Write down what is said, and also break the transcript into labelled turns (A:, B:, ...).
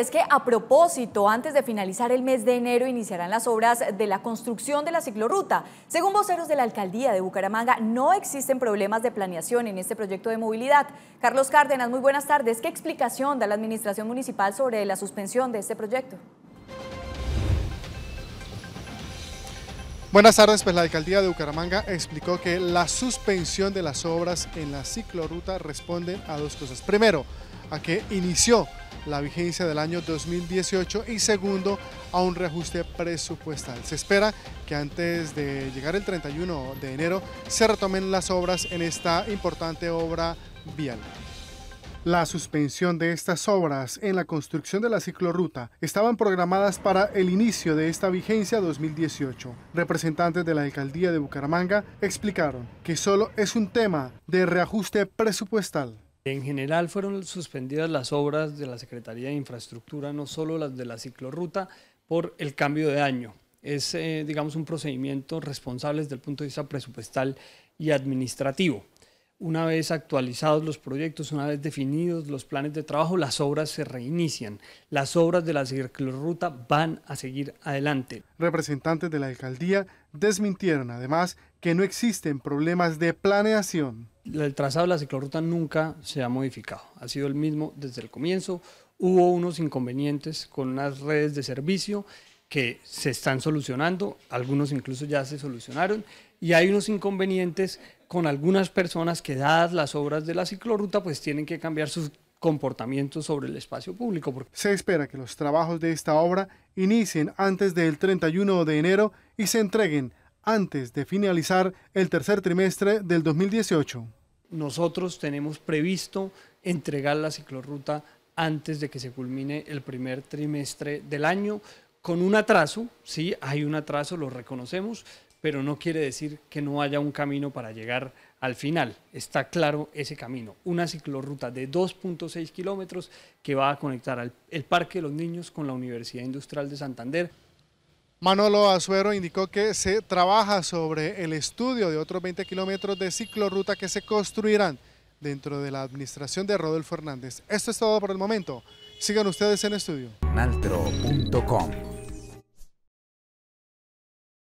A: Es que a propósito, antes de finalizar el mes de enero iniciarán las obras de la construcción de la ciclorruta. Según voceros de la alcaldía de Bucaramanga, no existen problemas de planeación en este proyecto de movilidad. Carlos Cárdenas, muy buenas tardes. ¿Qué explicación da la administración municipal sobre la suspensión de este proyecto?
B: Buenas tardes, pues la alcaldía de Bucaramanga explicó que la suspensión de las obras en la ciclorruta responden a dos cosas. Primero, a que inició la vigencia del año 2018 y segundo a un reajuste presupuestal. Se espera que antes de llegar el 31 de enero se retomen las obras en esta importante obra vial. La suspensión de estas obras en la construcción de la ciclorruta estaban programadas para el inicio de esta vigencia 2018. Representantes de la alcaldía de Bucaramanga explicaron que solo es un tema de reajuste
A: presupuestal. En general fueron suspendidas las obras de la Secretaría de Infraestructura, no solo las de la ciclorruta, por el cambio de año. Es, eh, digamos, un procedimiento responsable desde el punto de vista presupuestal y administrativo. Una vez actualizados los proyectos, una vez definidos los planes de trabajo, las obras se reinician. Las obras de la ciclorruta van a seguir adelante. Representantes de la alcaldía
B: desmintieron además que no existen problemas de planeación. El trazado de la
A: ciclorruta nunca se ha modificado, ha sido el mismo desde el comienzo. Hubo unos inconvenientes con unas redes de servicio que se están solucionando, algunos incluso ya se solucionaron, y hay unos inconvenientes con algunas personas que dadas las obras de la ciclorruta, pues tienen que cambiar sus comportamientos sobre el espacio público. Se espera
B: que los trabajos de esta obra inicien antes del 31 de enero y se entreguen antes de finalizar el tercer trimestre del 2018.
A: Nosotros tenemos previsto entregar la ciclorruta antes de que se culmine el primer trimestre del año con un atraso, sí, hay un atraso, lo reconocemos, pero no quiere decir que no haya un camino para llegar al final. Está claro ese camino, una ciclorruta de 2.6 kilómetros que va a conectar al, el Parque de los Niños con la Universidad Industrial de Santander. Manolo Azuero indicó que se
B: trabaja sobre el estudio de otros 20 kilómetros de ciclorruta que se construirán dentro de la administración de Rodolfo Hernández. Esto es todo por el momento. Sigan ustedes en estudio.